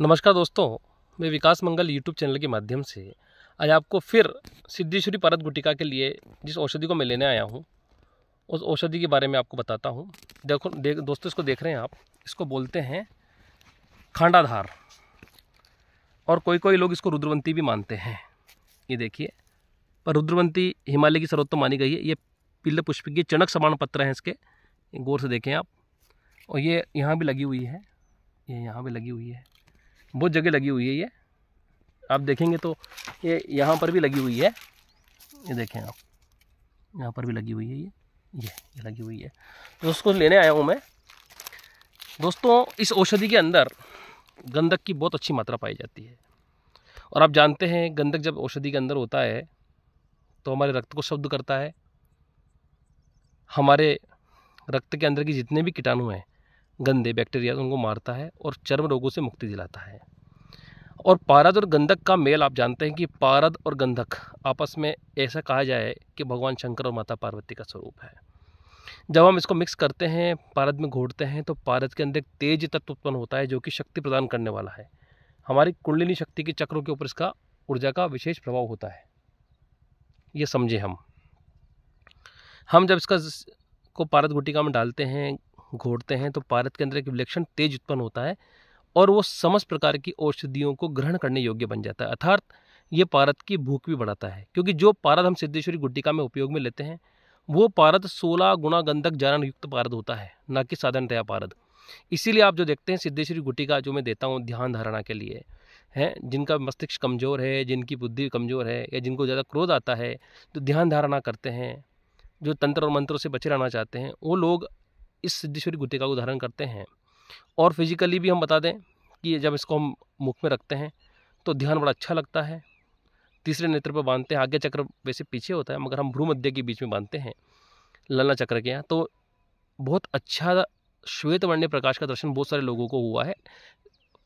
नमस्कार दोस्तों मैं विकास मंगल यूट्यूब चैनल के माध्यम से आज आपको फिर सिद्धेश्वरी परत गुटिका के लिए जिस औषधि को मैं लेने आया हूँ उस औषधि के बारे में आपको बताता हूँ देखो देख दोस्तों इसको देख रहे हैं आप इसको बोलते हैं खांडाधार और कोई कोई लोग इसको रुद्रवंती भी मानते हैं ये देखिए पर रुद्रवंती हिमालय की सर्वोत्तम मानी गई है ये पीले पुष्प की चनक समान पत्र हैं इसके गौर से देखें आप और ये यहाँ भी लगी हुई है ये यहाँ भी लगी हुई है बहुत जगह लगी हुई है ये आप देखेंगे तो ये यहाँ पर भी लगी हुई है ये देखें आप यहाँ पर भी लगी हुई है ये ये ये लगी हुई है तो उसको लेने आया हूँ मैं दोस्तों इस औषधि के अंदर गंधक की बहुत अच्छी मात्रा पाई जाती है और आप जानते हैं गंधक जब औषधि के अंदर होता है तो हमारे रक्त को शुद्ध करता है हमारे रक्त के अंदर की जितने भी कीटाणु हैं गंदे बैक्टीरिया उनको मारता है और चर्म रोगों से मुक्ति दिलाता है और पारद और गंधक का मेल आप जानते हैं कि पारद और गंधक आपस में ऐसा कहा जाए कि भगवान शंकर और माता पार्वती का स्वरूप है जब हम इसको मिक्स करते हैं पारद में घोटते हैं तो पारद के अंदर एक तेज तत्व उत्पन्न होता है जो कि शक्ति प्रदान करने वाला है हमारी कुंडलिनी शक्ति के चक्रों के ऊपर इसका ऊर्जा का विशेष प्रभाव होता है ये समझे हम हम जब इसका को पारद गुटिका में डालते हैं घोड़ते हैं तो पारत के अंदर एक विलक्षण तेज उत्पन्न होता है और वो समस्त प्रकार की औषधियों को ग्रहण करने योग्य बन जाता है अर्थात ये पारत की भूख भी बढ़ाता है क्योंकि जो पारत हम सिद्धेश्वरी गुट्टिका में उपयोग में लेते हैं वो पारद सोलह गुणा गंधक जारण युक्त पारद होता है ना कि साधारणतया पारद इसीलिए आप जो देखते हैं सिद्धेश्वरी गुटिका जो मैं देता हूँ ध्यान धारणा के लिए हैं जिनका मस्तिष्क कमज़ोर है जिनकी बुद्धि कमज़ोर है या जिनको ज़्यादा क्रोध आता है जो तो ध्यान धारणा करते हैं जो तंत्र और मंत्रों से बचे रहना चाहते हैं वो लोग इस सिद्धेश्वरी गुतिका का उदाहरण करते हैं और फिजिकली भी हम बता दें कि जब इसको हम मुख में रखते हैं तो ध्यान बड़ा अच्छा लगता है तीसरे नेत्र पर बांधते हैं आज्ञा चक्र वैसे पीछे होता है मगर हम भ्रूमध्य के बीच में बांधते हैं लल्ला चक्र के यहाँ तो बहुत अच्छा श्वेत वर्ण्य प्रकाश का दर्शन बहुत सारे लोगों को हुआ है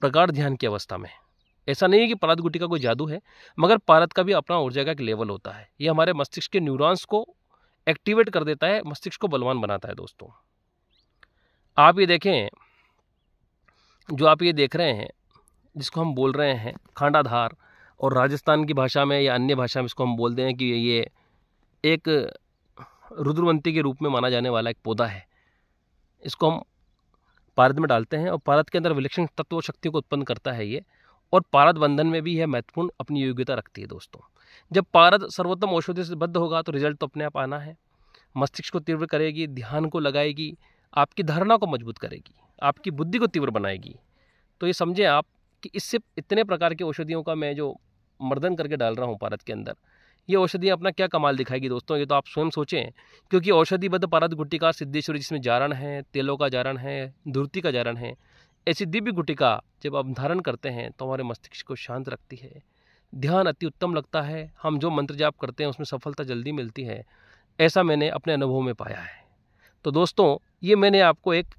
प्रगाढ़ ध्यान की अवस्था में ऐसा नहीं है कि पारद गुटी का कोई जादू है मगर पारत का भी अपना ऊर्जा का एक लेवल होता है ये हमारे मस्तिष्क के न्यूरॉन्स को एक्टिवेट कर देता है मस्तिष्क को बलवान बनाता है दोस्तों आप ये देखें जो आप ये देख रहे हैं जिसको हम बोल रहे हैं खांडाधार और राजस्थान की भाषा में या अन्य भाषा में इसको हम बोलते हैं कि ये एक रुद्रवंती के रूप में माना जाने वाला एक पौधा है इसको हम पारद में डालते हैं और पारद के अंदर विलक्षण तत्व शक्ति को उत्पन्न करता है ये और पारद बंधन में भी यह महत्वपूर्ण अपनी योग्यता रखती है दोस्तों जब पारद सर्वोत्तम औषधि से बद्ध होगा तो रिजल्ट तो अपने आप आना है मस्तिष्क को तीव्र करेगी ध्यान को लगाएगी आपकी धारणा को मजबूत करेगी आपकी बुद्धि को तीव्र बनाएगी तो ये समझें आप कि इससे इतने प्रकार के औषधियों का मैं जो मर्दन करके डाल रहा हूँ भारत के अंदर ये औषधियाँ अपना क्या कमाल दिखाएगी दोस्तों ये तो आप स्वयं सोचें क्योंकि औषधिबद्ध पारद गुटिका सिद्धेश्वरी जिसमें जारण है तेलों का जारण है धुर्ती का जारण है ऐसी दिव्य गुटिका जब आप धारण करते हैं तो हमारे मस्तिष्क को शांत रखती है ध्यान अति उत्तम लगता है हम जो मंत्र जाप करते हैं उसमें सफलता जल्दी मिलती है ऐसा मैंने अपने अनुभव में पाया है तो दोस्तों ये मैंने आपको एक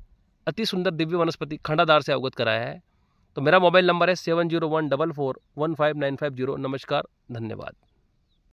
अति सुंदर दिव्य वनस्पति खंडाधार से अवगत कराया है तो मेरा मोबाइल नंबर है seven zero one double four one five nine five zero नमस्कार धन्यवाद